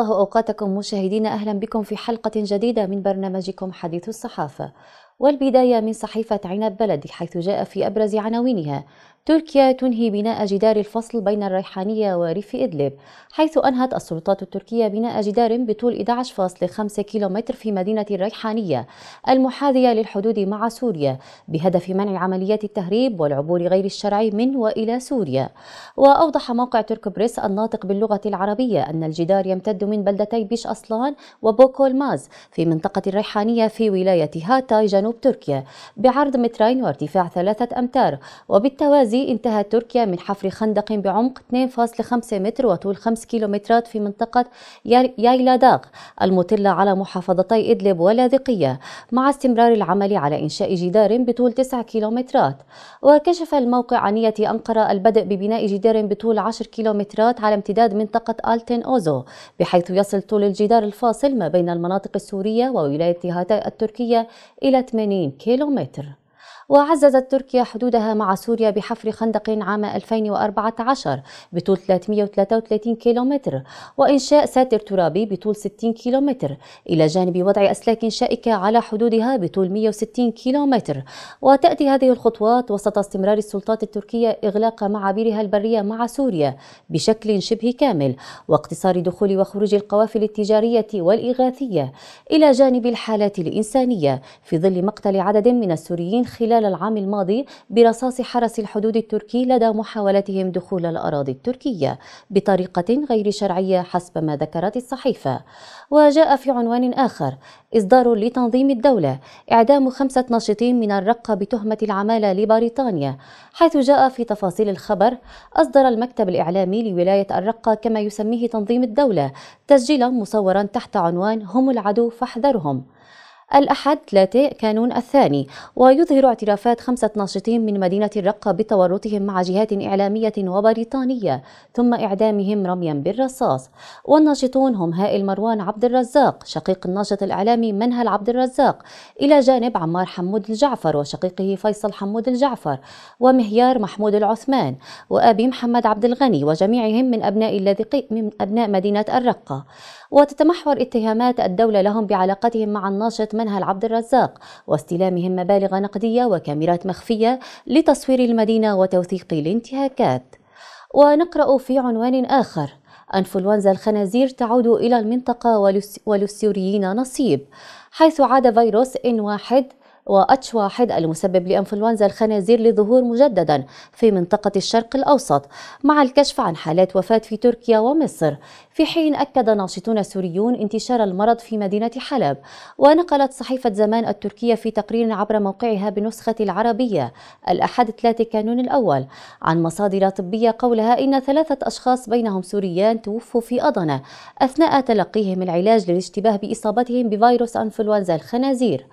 الله أوقاتكم مشاهدين أهلا بكم في حلقة جديدة من برنامجكم حديث الصحافة والبداية من صحيفة عنب بلد حيث جاء في أبرز عناوينها تركيا تنهي بناء جدار الفصل بين الريحانية وريف إدلب حيث أنهت السلطات التركية بناء جدار بطول 11.5 كيلومتر في مدينة الريحانية المحاذية للحدود مع سوريا بهدف منع عمليات التهريب والعبور غير الشرعي من وإلى سوريا وأوضح موقع ترك بريس الناطق باللغة العربية أن الجدار يمتد من بلدتي بيش أصلان وبوكولماز في منطقة الريحانية في ولاية هاتاي جنوب تركيا بعرض مترين وارتفاع ثلاثة أمتار وبالتوازي السويدي انتهت تركيا من حفر خندق بعمق 2.5 متر وطول 5 كيلومترات في منطقة يايلا داغ المطلة على محافظتي إدلب ولاذقية مع استمرار العمل على إنشاء جدار بطول 9 كيلومترات وكشف الموقع عنية أنقرة البدء ببناء جدار بطول 10 كيلومترات على امتداد منطقة ألتن أوزو بحيث يصل طول الجدار الفاصل ما بين المناطق السورية وولاية هاتاي التركية إلى 80 كيلومتر وعززت تركيا حدودها مع سوريا بحفر خندق عام 2014 بطول 333 كيلومتر وإنشاء ساتر ترابي بطول 60 كيلومتر إلى جانب وضع أسلاك شائكة على حدودها بطول 160 كيلومتر وتأتي هذه الخطوات وسط استمرار السلطات التركية إغلاق معابرها البرية مع سوريا بشكل شبه كامل واقتصار دخول وخروج القوافل التجارية والإغاثية إلى جانب الحالات الإنسانية في ظل مقتل عدد من السوريين خلال خلال العام الماضي برصاص حرس الحدود التركي لدى محاولتهم دخول الأراضي التركية بطريقة غير شرعية حسب ما ذكرت الصحيفة وجاء في عنوان آخر إصدار لتنظيم الدولة إعدام خمسة ناشطين من الرقة بتهمة العمالة لبريطانيا حيث جاء في تفاصيل الخبر أصدر المكتب الإعلامي لولاية الرقة كما يسميه تنظيم الدولة تسجيلا مصورا تحت عنوان هم العدو فاحذرهم الأحد 3 كانون الثاني ويظهر اعترافات خمسة ناشطين من مدينة الرقة بتورطهم مع جهات إعلامية وبريطانية ثم إعدامهم رميا بالرصاص والناشطون هم هائل مروان عبد الرزاق شقيق الناشط الإعلامي منهل عبد الرزاق إلى جانب عمار حمود الجعفر وشقيقه فيصل حمود الجعفر ومهيار محمود العثمان وأبي محمد عبد الغني وجميعهم من أبناء اللاذقي من أبناء مدينة الرقة وتتمحور اتهامات الدولة لهم بعلاقتهم مع الناشط منها العبد الرزاق واستلامهم مبالغ نقدية وكاميرات مخفية لتصوير المدينة وتوثيق الانتهاكات ونقرأ في عنوان آخر أنفلونزا الخنازير تعود إلى المنطقة وللسوريين نصيب حيث عاد فيروس إن واحد واتش واحد المسبب لانفلونزا الخنازير للظهور مجددا في منطقة الشرق الأوسط مع الكشف عن حالات وفاة في تركيا ومصر في حين أكد ناشطون سوريون انتشار المرض في مدينة حلب ونقلت صحيفة زمان التركية في تقرير عبر موقعها بالنسخة العربية الأحد 3 كانون الأول عن مصادر طبية قولها إن ثلاثة أشخاص بينهم سوريان توفوا في أضنة أثناء تلقيهم العلاج للاشتباه بإصابتهم بفيروس أنفلونزا الخنازير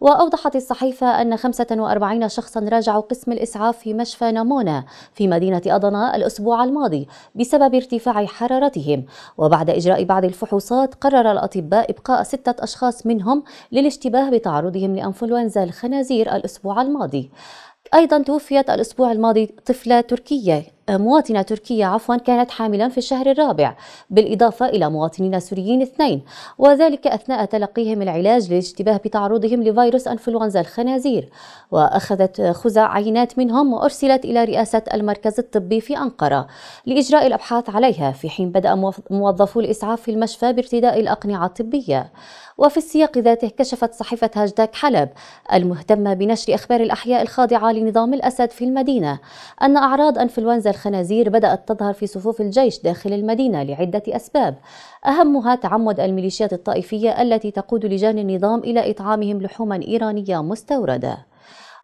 وأوضحت الصحيفة أن 45 شخصا راجعوا قسم الإسعاف في مشفى نامونا في مدينة أضنة الأسبوع الماضي بسبب ارتفاع حرارتهم وبعد إجراء بعض الفحوصات قرر الأطباء إبقاء ستة أشخاص منهم للاشتباه بتعرضهم لأنفلونزا الخنازير الأسبوع الماضي أيضا توفيت الأسبوع الماضي طفلة تركية آه، مواطنة تركية عفوا كانت حاملا في الشهر الرابع بالإضافة إلى مواطنين سوريين اثنين وذلك أثناء تلقيهم العلاج للاشتباه بتعرضهم لفيروس أنفلونزا الخنازير وأخذت خزع عينات منهم وأرسلت إلى رئاسة المركز الطبي في أنقرة لإجراء الأبحاث عليها في حين بدأ موظفو الإسعاف في المشفى بارتداء الأقنعة الطبية وفي السياق ذاته كشفت صحيفة هاجداك حلب المهتمة بنشر أخبار الأحياء الخاضعة لنظام الأسد في المدينة أن أعراض أنفلونزا الخنازير بدأت تظهر في صفوف الجيش داخل المدينة لعدة أسباب أهمها تعمد الميليشيات الطائفية التي تقود لجان النظام إلى إطعامهم لحوما إيرانية مستوردة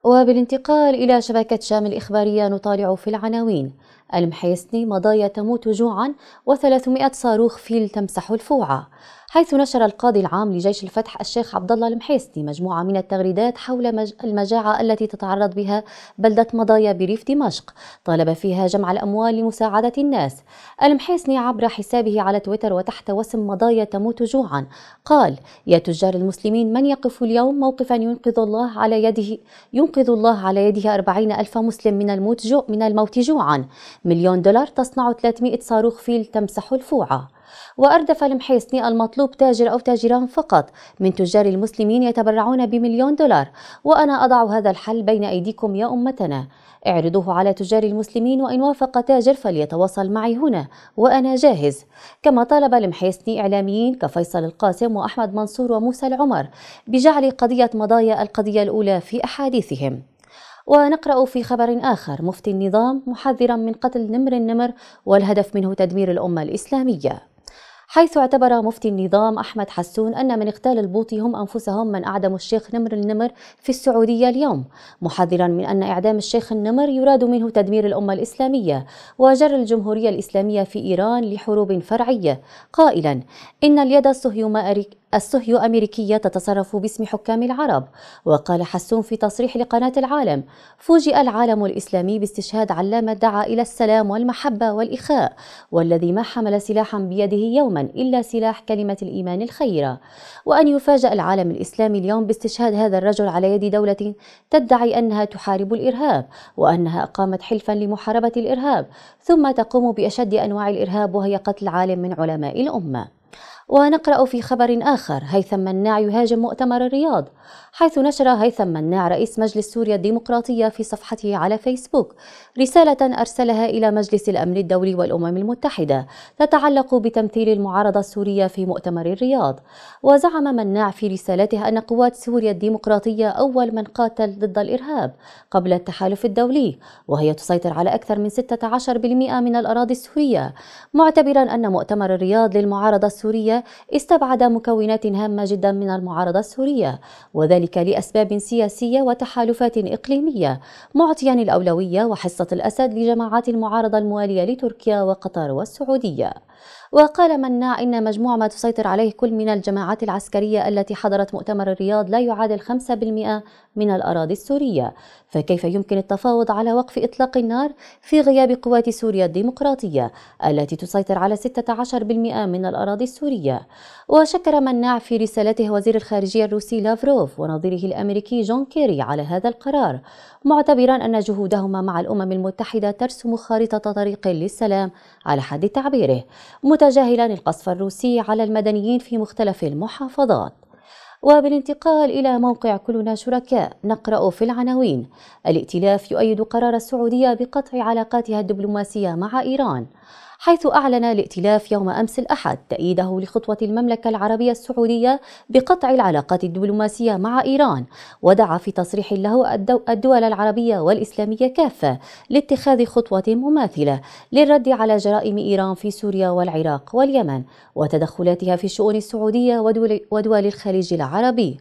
وبالانتقال إلى شبكة شام الإخبارية نطالع في العناوين المحيسني مضايا تموت جوعا و300 صاروخ فيل تمسح الفوعة حيث نشر القاضي العام لجيش الفتح الشيخ عبد الله المحيسني مجموعة من التغريدات حول المجاعة التي تتعرض بها بلدة مضايا بريف دمشق طالب فيها جمع الأموال لمساعدة الناس المحيسني عبر حسابه على تويتر وتحت وسم مضايا تموت جوعا قال يا تجار المسلمين من يقف اليوم موقفا ينقذ الله على يده ينقذ الله على يده أربعين ألف مسلم من الموت جوع من الموت جوعا مليون دولار تصنع 300 صاروخ فيل تمسح الفوعة وأردف المحيصني المطلوب تاجر أو تاجران فقط من تجار المسلمين يتبرعون بمليون دولار وأنا أضع هذا الحل بين أيديكم يا أمتنا اعرضوه على تجار المسلمين وإن وافق تاجر فليتواصل معي هنا وأنا جاهز كما طالب المحيصني إعلاميين كفيصل القاسم وأحمد منصور وموسى العمر بجعل قضية مضايا القضية الأولى في أحاديثهم ونقرأ في خبر آخر مفتي النظام محذرا من قتل نمر النمر والهدف منه تدمير الأمة الإسلامية حيث اعتبر مفتي النظام أحمد حسون أن من اغتال البوطي هم أنفسهم من أعدموا الشيخ نمر النمر في السعودية اليوم محذرا من أن إعدام الشيخ النمر يراد منه تدمير الأمة الإسلامية وجر الجمهورية الإسلامية في إيران لحروب فرعية قائلا إن اليد الصهيونية الصهيو أمريكية تتصرف باسم حكام العرب وقال حسون في تصريح لقناة العالم فوجئ العالم الإسلامي باستشهاد علامة دعا إلى السلام والمحبة والإخاء والذي ما حمل سلاحا بيده يوما إلا سلاح كلمة الإيمان الخيرة وأن يفاجأ العالم الإسلامي اليوم باستشهاد هذا الرجل على يد دولة تدعي أنها تحارب الإرهاب وأنها أقامت حلفا لمحاربة الإرهاب ثم تقوم بأشد أنواع الإرهاب وهي قتل عالم من علماء الأمة ونقرأ في خبر آخر هيثم مناع يهاجم مؤتمر الرياض حيث نشر هيثم مناع رئيس مجلس سوريا الديمقراطية في صفحته على فيسبوك رسالة أرسلها إلى مجلس الأمن الدولي والأمم المتحدة تتعلق بتمثيل المعارضة السورية في مؤتمر الرياض وزعم مناع في رسالته أن قوات سوريا الديمقراطية أول من قاتل ضد الإرهاب قبل التحالف الدولي وهي تسيطر على أكثر من 16% من الأراضي السورية معتبرا أن مؤتمر الرياض للمعارضة السورية استبعد مكونات هامة جدا من المعارضة السورية وذلك لأسباب سياسية وتحالفات إقليمية معطيا الأولوية وحصة الأسد لجماعات المعارضة الموالية لتركيا وقطر والسعودية وقال مناع إن مجموع ما تسيطر عليه كل من الجماعات العسكرية التي حضرت مؤتمر الرياض لا يعادل 5% من الأراضي السورية فكيف يمكن التفاوض على وقف إطلاق النار في غياب قوات سوريا الديمقراطية التي تسيطر على 16% من الأراضي السورية الروسية وشكر مناع في رسالته وزير الخارجية الروسي لافروف ونظيره الأمريكي جون كيري على هذا القرار معتبرا أن جهودهما مع الأمم المتحدة ترسم خارطة طريق للسلام على حد تعبيره متجاهلا القصف الروسي على المدنيين في مختلف المحافظات وبالانتقال إلى موقع كلنا شركاء نقرأ في العناوين الائتلاف يؤيد قرار السعودية بقطع علاقاتها الدبلوماسية مع إيران حيث أعلن الائتلاف يوم أمس الأحد تأييده لخطوة المملكة العربية السعودية بقطع العلاقات الدبلوماسية مع إيران ودعا في تصريح له الدول العربية والإسلامية كافة لاتخاذ خطوة مماثلة للرد على جرائم إيران في سوريا والعراق واليمن وتدخلاتها في الشؤون السعودية ودول الخليج العربي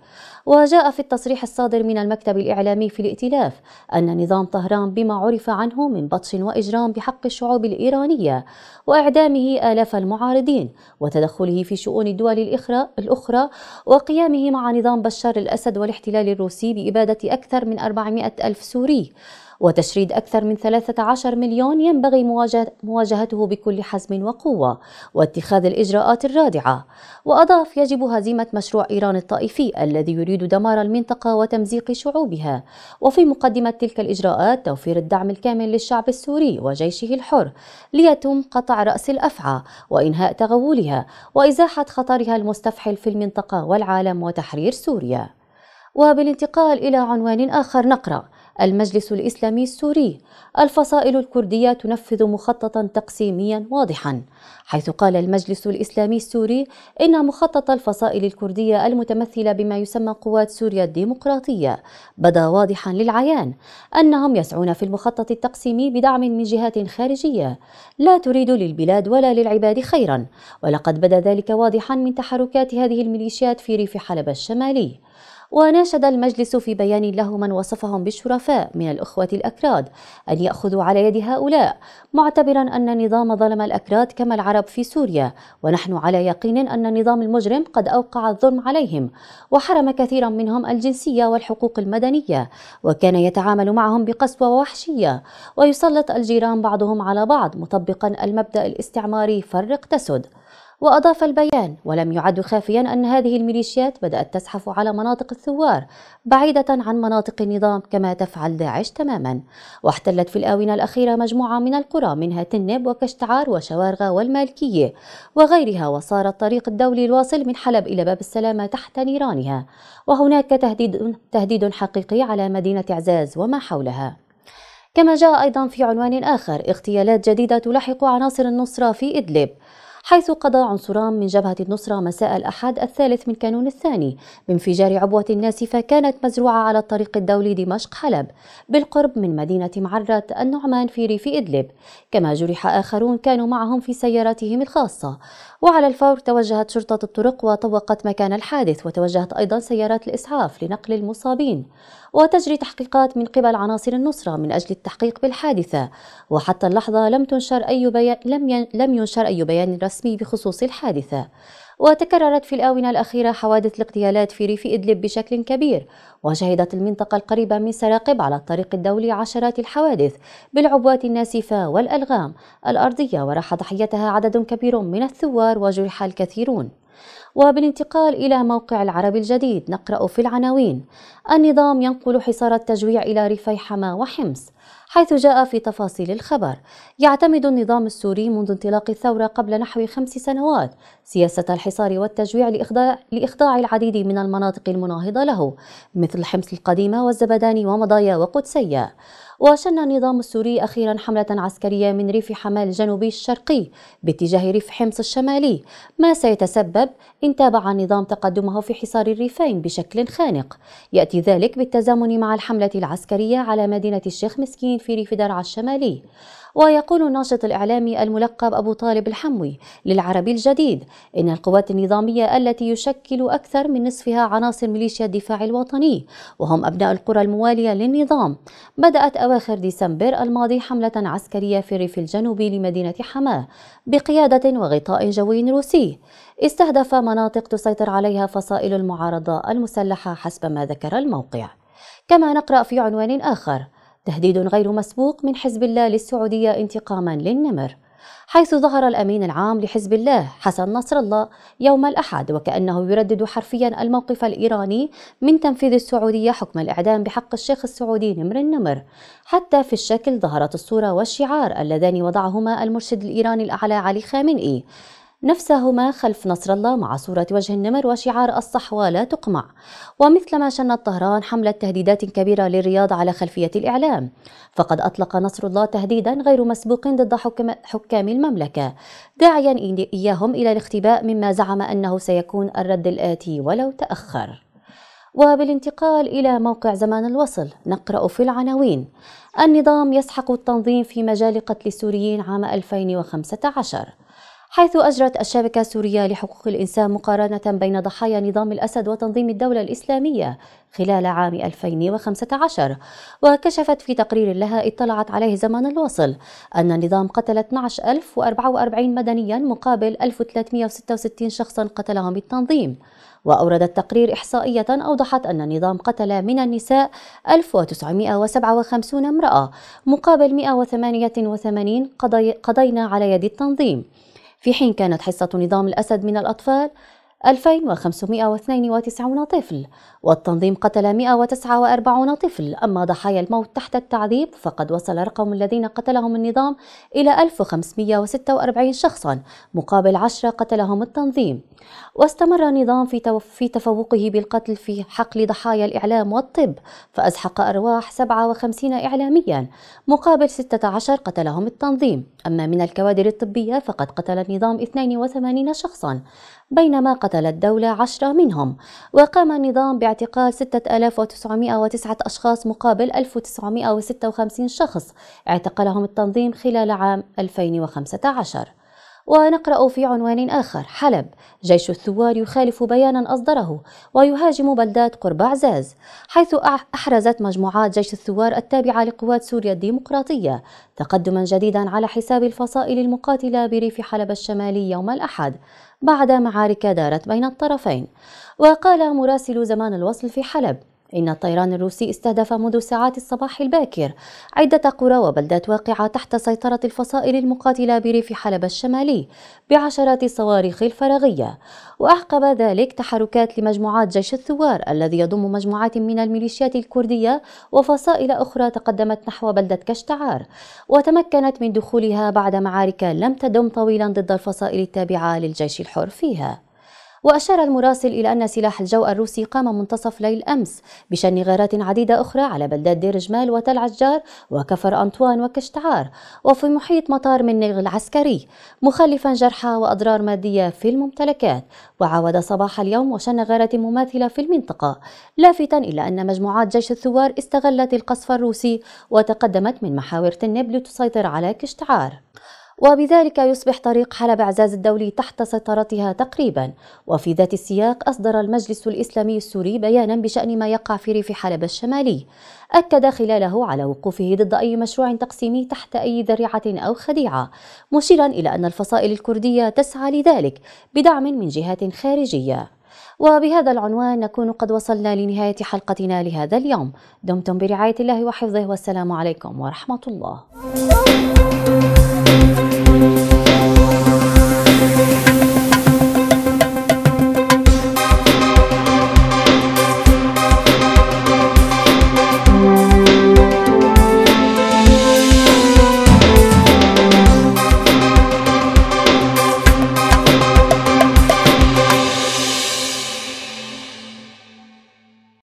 وجاء في التصريح الصادر من المكتب الإعلامي في الائتلاف أن نظام طهران بما عرف عنه من بطش وإجرام بحق الشعوب الإيرانية وإعدامه آلاف المعارضين وتدخله في شؤون الدول الأخرى, الأخرى وقيامه مع نظام بشار الأسد والاحتلال الروسي بإبادة أكثر من 400 ألف سوري وتشريد أكثر من 13 مليون ينبغي مواجهته بكل حزم وقوة واتخاذ الإجراءات الرادعة وأضاف يجب هزيمة مشروع إيران الطائفي الذي يريد دمار المنطقة وتمزيق شعوبها وفي مقدمة تلك الإجراءات توفير الدعم الكامل للشعب السوري وجيشه الحر ليتم قطع رأس الأفعى وإنهاء تغولها وإزاحة خطرها المستفحل في المنطقة والعالم وتحرير سوريا وبالانتقال إلى عنوان آخر نقرأ المجلس الإسلامي السوري الفصائل الكردية تنفذ مخططا تقسيميا واضحا حيث قال المجلس الإسلامي السوري إن مخطط الفصائل الكردية المتمثلة بما يسمى قوات سوريا الديمقراطية بدا واضحا للعيان أنهم يسعون في المخطط التقسيمي بدعم من جهات خارجية لا تريد للبلاد ولا للعباد خيرا ولقد بدا ذلك واضحا من تحركات هذه الميليشيات في ريف حلب الشمالي وناشد المجلس في بيان له من وصفهم بالشرفاء من الأخوة الأكراد أن يأخذوا على يد هؤلاء معتبرا أن النظام ظلم الأكراد كما العرب في سوريا ونحن على يقين أن النظام المجرم قد أوقع الظلم عليهم وحرم كثيرا منهم الجنسية والحقوق المدنية وكان يتعامل معهم بقسوة ووحشية ويسلط الجيران بعضهم على بعض مطبقا المبدأ الاستعماري فرق تسد وأضاف البيان ولم يعد خافيا أن هذه الميليشيات بدأت تزحف على مناطق الثوار بعيدة عن مناطق النظام كما تفعل داعش تماما واحتلت في الآونة الأخيرة مجموعة من القرى منها تنب وكشتعار وشوارغة والمالكية وغيرها وصار الطريق الدولي الواصل من حلب إلى باب السلامة تحت نيرانها وهناك تهديد, تهديد حقيقي على مدينة عزاز وما حولها كما جاء أيضا في عنوان آخر اغتيالات جديدة تلاحق عناصر النصرة في إدلب حيث قضى عنصران من جبهة النصرة مساء الأحد الثالث من كانون الثاني بانفجار عبوة ناسفة كانت مزروعة على الطريق الدولي دمشق حلب بالقرب من مدينة معرة النعمان في ريف إدلب كما جرح آخرون كانوا معهم في سياراتهم الخاصة وعلى الفور توجهت شرطة الطرق وطوقت مكان الحادث وتوجهت أيضا سيارات الإسعاف لنقل المصابين وتجري تحقيقات من قبل عناصر النصرة من أجل التحقيق بالحادثة وحتى اللحظة لم تنشر أي بيان لم, ينشر أي بيان رسمي الرسمي بخصوص الحادثة وتكررت في الآونة الأخيرة حوادث الاغتيالات في ريف إدلب بشكل كبير وشهدت المنطقة القريبة من سراقب على الطريق الدولي عشرات الحوادث بالعبوات الناسفة والألغام الأرضية وراح ضحيتها عدد كبير من الثوار وجرح الكثيرون وبالانتقال إلى موقع العرب الجديد نقرأ في العناوين النظام ينقل حصار التجويع إلى ريفي حما وحمص حيث جاء في تفاصيل الخبر يعتمد النظام السوري منذ انطلاق الثورة قبل نحو خمس سنوات سياسة الحصار والتجويع لإخضاع, لإخضاع العديد من المناطق المناهضة له مثل حمص القديمة والزبداني ومضايا وقدسية وشن النظام السوري أخيرا حملة عسكرية من ريف حمال الجنوبي الشرقي باتجاه ريف حمص الشمالي ما سيتسبب إن تابع النظام تقدمه في حصار الريفين بشكل خانق يأتي ذلك بالتزامن مع الحملة العسكرية على مدينة الشيخ مسكين في ريف درعا الشمالي ويقول الناشط الإعلامي الملقب أبو طالب الحموي للعربي الجديد إن القوات النظامية التي يشكل أكثر من نصفها عناصر ميليشيا الدفاع الوطني وهم أبناء القرى الموالية للنظام بدأت أواخر ديسمبر الماضي حملة عسكرية في الريف الجنوبي لمدينة حماة بقيادة وغطاء جوي روسي استهدف مناطق تسيطر عليها فصائل المعارضة المسلحة حسب ما ذكر الموقع كما نقرأ في عنوان آخر تهديد غير مسبوق من حزب الله للسعودية انتقاما للنمر حيث ظهر الأمين العام لحزب الله حسن نصر الله يوم الأحد وكأنه يردد حرفيا الموقف الإيراني من تنفيذ السعودية حكم الإعدام بحق الشيخ السعودي نمر النمر حتى في الشكل ظهرت الصورة والشعار اللذان وضعهما المرشد الإيراني الأعلى علي خامنئي نفسهما خلف نصر الله مع صورة وجه النمر وشعار الصحوة لا تقمع ومثلما شنت طهران حملة تهديدات كبيرة للرياض على خلفية الإعلام فقد أطلق نصر الله تهديدا غير مسبوق ضد حكم حكام المملكة داعيا إياهم إلى الاختباء مما زعم أنه سيكون الرد الآتي ولو تأخر وبالانتقال إلى موقع زمان الوصل نقرأ في العناوين النظام يسحق التنظيم في مجال قتل السوريين عام 2015 حيث أجرت الشبكة السورية لحقوق الإنسان مقارنة بين ضحايا نظام الأسد وتنظيم الدولة الإسلامية خلال عام 2015 وكشفت في تقرير لها اطلعت عليه زمان الواصل أن النظام قتل 12044 مدنيا مقابل 1366 شخصا قتلهم التنظيم وأورد التقرير إحصائية أوضحت أن النظام قتل من النساء 1957 امرأة مقابل 188 قضينا على يد التنظيم في حين كانت حصة نظام الأسد من الأطفال 2592 طفل والتنظيم قتل 149 طفل أما ضحايا الموت تحت التعذيب فقد وصل رقم الذين قتلهم النظام إلى 1546 شخصا مقابل 10 قتلهم التنظيم واستمر النظام في, في تفوقه بالقتل في حقل ضحايا الإعلام والطب فأزحق أرواح 57 إعلاميا مقابل 16 قتلهم التنظيم أما من الكوادر الطبية فقد قتل النظام 82 شخصا بينما قتل الدولة عشرة منهم وقام النظام باعتقال 6909 أشخاص مقابل 1956 شخص اعتقلهم التنظيم خلال عام 2015 ونقرأ في عنوان آخر حلب جيش الثوار يخالف بيانا أصدره ويهاجم بلدات قرب عزاز حيث أحرزت مجموعات جيش الثوار التابعة لقوات سوريا الديمقراطية تقدما جديدا على حساب الفصائل المقاتلة بريف حلب الشمالي يوم الأحد بعد معارك دارت بين الطرفين وقال مراسل زمان الوصل في حلب إن الطيران الروسي استهدف منذ ساعات الصباح الباكر عدة قرى وبلدات واقعة تحت سيطرة الفصائل المقاتلة بريف حلب الشمالي بعشرات الصواريخ الفراغية وأعقب ذلك تحركات لمجموعات جيش الثوار الذي يضم مجموعات من الميليشيات الكردية وفصائل أخرى تقدمت نحو بلدة كشتعار وتمكنت من دخولها بعد معارك لم تدم طويلا ضد الفصائل التابعة للجيش الحر فيها وأشار المراسل إلى أن سلاح الجو الروسي قام منتصف ليل أمس بشن غارات عديدة أخرى على بلدات دير جمال وتل عجار وكفر أنطوان وكشتعار وفي محيط مطار نيغ العسكري مخلفا جرحى وأضرار مادية في الممتلكات وعاود صباح اليوم وشن غارات مماثلة في المنطقة لافتا إلى أن مجموعات جيش الثوار استغلت القصف الروسي وتقدمت من محاور تنب لتسيطر على كشتعار وبذلك يصبح طريق حلب عزاز الدولي تحت سيطرتها تقريبا وفي ذات السياق أصدر المجلس الإسلامي السوري بيانا بشأن ما يقع في ريف حلب الشمالي أكد خلاله على وقوفه ضد أي مشروع تقسيمي تحت أي ذريعة أو خديعة مشيرا إلى أن الفصائل الكردية تسعى لذلك بدعم من جهات خارجية وبهذا العنوان نكون قد وصلنا لنهاية حلقتنا لهذا اليوم دمتم برعاية الله وحفظه والسلام عليكم ورحمة الله